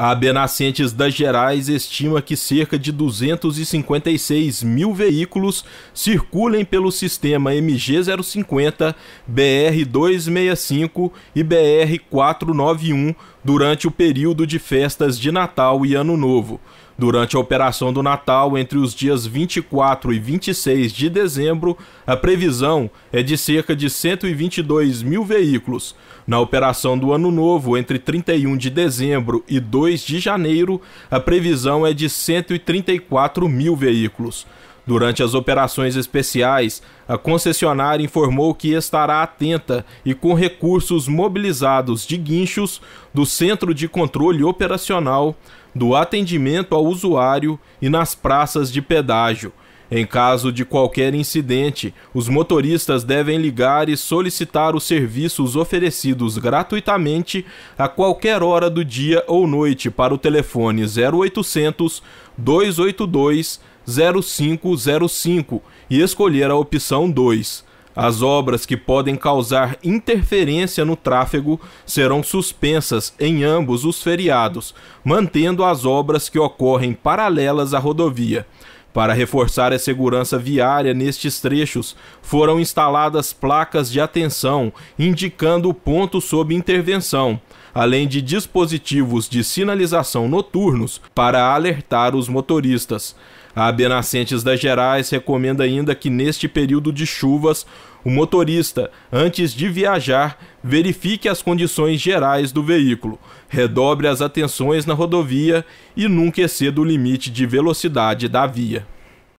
A AB Nascentes das Gerais estima que cerca de 256 mil veículos circulem pelo sistema MG050, BR265 e BR491 durante o período de festas de Natal e Ano Novo. Durante a operação do Natal, entre os dias 24 e 26 de dezembro, a previsão é de cerca de 122 mil veículos. Na operação do Ano Novo, entre 31 de dezembro e 2 de janeiro, a previsão é de 134 mil veículos. Durante as operações especiais, a concessionária informou que estará atenta e com recursos mobilizados de guinchos, do Centro de Controle Operacional, do atendimento ao usuário e nas praças de pedágio. Em caso de qualquer incidente, os motoristas devem ligar e solicitar os serviços oferecidos gratuitamente a qualquer hora do dia ou noite para o telefone 0800 282 0505 e escolher a opção 2. As obras que podem causar interferência no tráfego serão suspensas em ambos os feriados, mantendo as obras que ocorrem paralelas à rodovia. Para reforçar a segurança viária nestes trechos, foram instaladas placas de atenção indicando o ponto sob intervenção, além de dispositivos de sinalização noturnos para alertar os motoristas. A Benascentes das Gerais recomenda ainda que neste período de chuvas, o motorista, antes de viajar, verifique as condições gerais do veículo, redobre as atenções na rodovia e nunca exceda o limite de velocidade da via.